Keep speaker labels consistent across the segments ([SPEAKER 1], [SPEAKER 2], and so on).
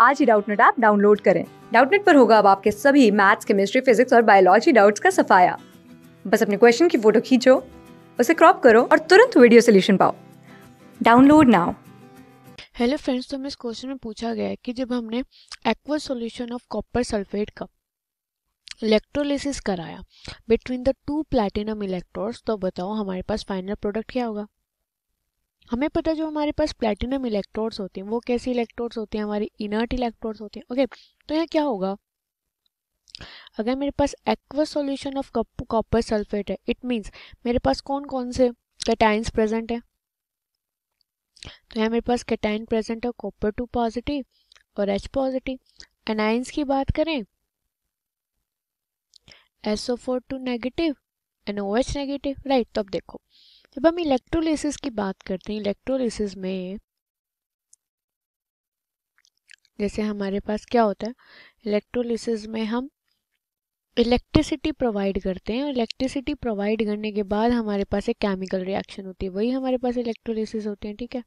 [SPEAKER 1] आज ही Doubtnut app download करें डाउटनेट पर होगा अब आपके सभी मैथ्स केमिस्ट्री फिजिक्स और बायोलॉजी डाउट्स का सफाया बस अपने क्वेश्चन की फोटो खींचो उसे क्रॉप करो और तुरंत वीडियो सोल्यूशन पाओ डाउनलोड नाउ हेलो फ्रेंड्स तो हमें इस क्वेश्चन में पूछा गया है कि जब हमने aqua solution of copper sulphate का इलेक्ट्रोलिसिस कराया between the two platinum electrodes तो बताओ हमारे पास फाइनल प्रोडक्ट क्या होगा हमें पता जो हमारे पास प्लेटिनम इलेक्ट्रोड्स होते हैं वो कैसे इलेक्ट्रोड्स होते हैं हमारे इनर्ट इलेक्ट्रोड्स होते हैं ओके तो यहाँ क्या होगा अगर मेरे पास aqua solution of copper sulphate है इट मींस मेरे पास कौन कौन से कैटाइंस प्रेजेंट है तो यहाँ मेरे पास कैटाइन प्रेजेंट है कॉपर टू पॉजिटिव और एच पॉजिटिव एनाइंस की बात करें SO four two negative N O H negative right तो अब देखो जब हम इलेक्ट्रोलिसिस की बात करते हैं इलेक्ट्रोलिसिस में जैसे हमारे पास क्या होता है इलेक्ट्रोलिसिस में हम इलेक्ट्रिसिटी प्रोवाइड करते हैं और इलेक्ट्रिसिटी प्रोवाइड करने के बाद हमारे पास एक केमिकल रिएक्शन होती है वही हमारे पास इलेक्ट्रोलिसिस होते हैं ठीक है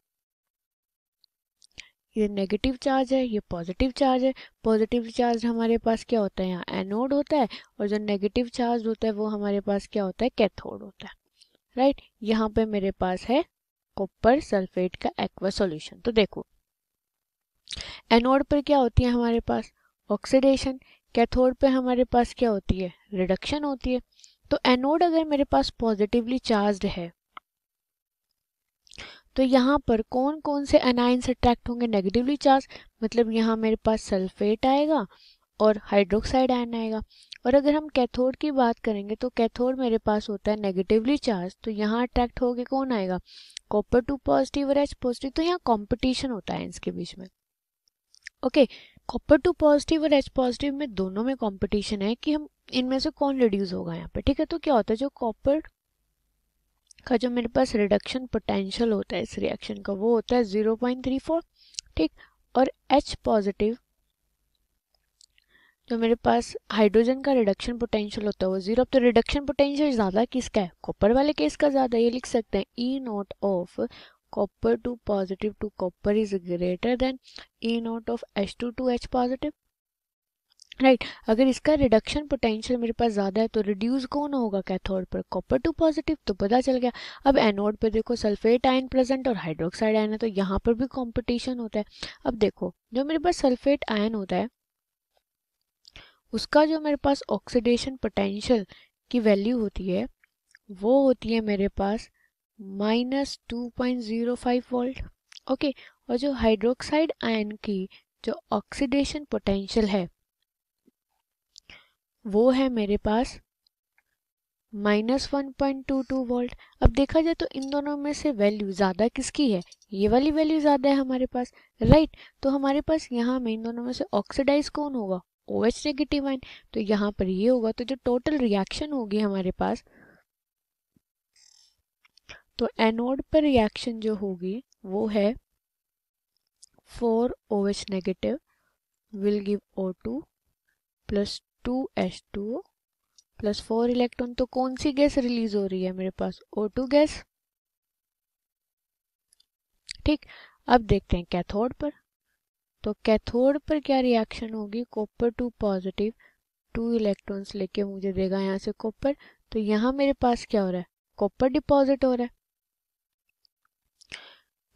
[SPEAKER 1] ये नेगेटिव चार्ज है ये पॉजिटिव चार्ज है पॉजिटिव चार्ज हमारे पास क्या होता है यहाँ एनोड होता है और जो नेगेटिव चार्ज होता है वो हमारे पास क्या होता है कैथोड होता है राइट यहाँ पे मेरे पास है कॉपर सल्फेट का एक्वा सॉल्यूशन तो देखो एनोड पर क्या होती है हमारे पास ऑक्सीडेशन कैथोड पे हमारे पास क्या होती है रिडक्शन होती है तो एनोड अगर मेरे पास पॉजिटिवली चार्ज्ड है तो यहाँ पर कौन कौन से एनाइंस अट्रैक्ट होंगे नेगेटिवली चार्ज मतलब यहाँ मेरे पास सल्फेट आएगा और हाइड्रोक्साइड आयन आएगा और अगर हम कैथोड की बात करेंगे तो कैथोड मेरे पास होता है नेगेटिवली चार्ज तो यहाँ अट्रैक्ट होके कौन आएगा कॉपर टू पॉजिटिव और एच पॉजिटिव तो यहाँ कॉम्पिटिशन होता है इसके बीच में ओके कॉपर टू पॉजिटिव और एच पॉजिटिव में दोनों में कॉम्पिटिशन है कि हम इनमें से कौन रिड्यूस होगा यहाँ पर ठीक है तो क्या होता है जो कॉपर का जो मेरे पास रिडक्शन पोटेंशियल होता है इस रिएक्शन का वो होता है जीरो पॉइंट थ्री फोर ठीक और एच पॉजिटिव जो मेरे पास हाइड्रोजन का रिडक्शन पोटेंशियल होता है वो जीरो तो रिडक्शन पोटेंशियल ज़्यादा किसका है कॉपर वाले केस का ज़्यादा ये लिख सकते हैं E naught of copper two positive to copper is greater than E naught of H two to H positive right अगर इसका रिडक्शन पोटेंशियल मेरे पास ज़्यादा है तो रिड्यूस कौन होगा कैथोड पर कॉपर टू पॉजिटिव तो पता चल गया अब एनोड पर देखो सल्फेट आयन प्रेजेंट और हाइड्रोक्साइड आयन है तो यहाँ पर भी कंपटीशन होता है अब देखो जो मेरे पास सल्फेट आयन होता है उसका जो मेरे पास ऑक्सीडेशन पोटेंशियल की वैल्यू होती है वो होती है मेरे पास minus two point zero five volt okay और जो हाइड्रोक्साइड आयन की जो ऑक्सीडेशन पोटेंशियल है वो है मेरे पास minus one point two two volt अब देखा जाए तो इन दोनों में से वैल्यू ज़्यादा किसकी है ये वाली वैल्यू ज़्यादा है हमारे पास राइट right? तो हमारे पास यहाँ में इन दोनों में से ऑक्सीडाइज कौन होगा ओ एच नेगेटिव आइन तो यहाँ पर ये होगा तो जो टोटल रिएक्शन होगी हमारे पास तो एनोड पर रिएक्शन जो होगी वो है four O H negative will give O two plus two H two O plus four electron तो कौन सी गैस रिलीज हो रही है मेरे पास ओ टू गैस ठीक अब देखते हैं कैथोड पर तो कैथोड पर क्या रिएक्शन होगी copper two positive two electrons लेके मुझे देगा यहाँ से कॉपर तो यहाँ मेरे पास क्या हो रहा है कॉपर डिपॉजिट हो रहा है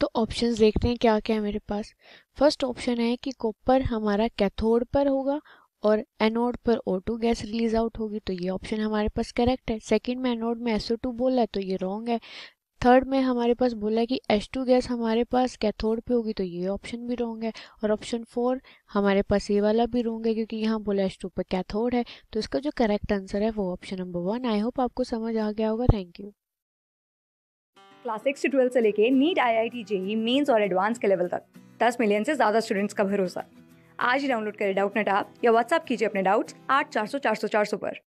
[SPEAKER 1] तो ऑप्शंस देखते हैं क्या क्या है मेरे पास फर्स्ट ऑप्शन है कि कॉपर हमारा कैथोड पर होगा और एनोड पर O2 गैस रिलीज आउट होगी तो ये ऑप्शन हमारे पास करेक्ट है सेकंड में एनोड में SO2 बोला है तो ये रॉन्ग है थर्ड में हमारे पास बोला है कि एच टू गैस हमारे पास कैथोड पे होगी तो ये ऑप्शन भी रोंग है और ऑप्शन फोर हमारे पास ये वाला भी रोंग है क्योंकि यहाँ बोला एच टू पर कैथोड है तो इसका जो करेक्ट आंसर है वो option number one I hope आपको समझ आ गया होगा थैंक यू क्लास सिक्स से ट्वेल्थ से लेके NEET I I T JEE mains और एडवांस के लेवल तक दस मिलियन से ज़्यादा स्टूडेंट्स का भरोसा आज ही डाउनलोड करें डाउट नेट आप या व्हाट्सअप कीजिए अपने डाउट्स आठ चार सौ चार सौ चार सौ पर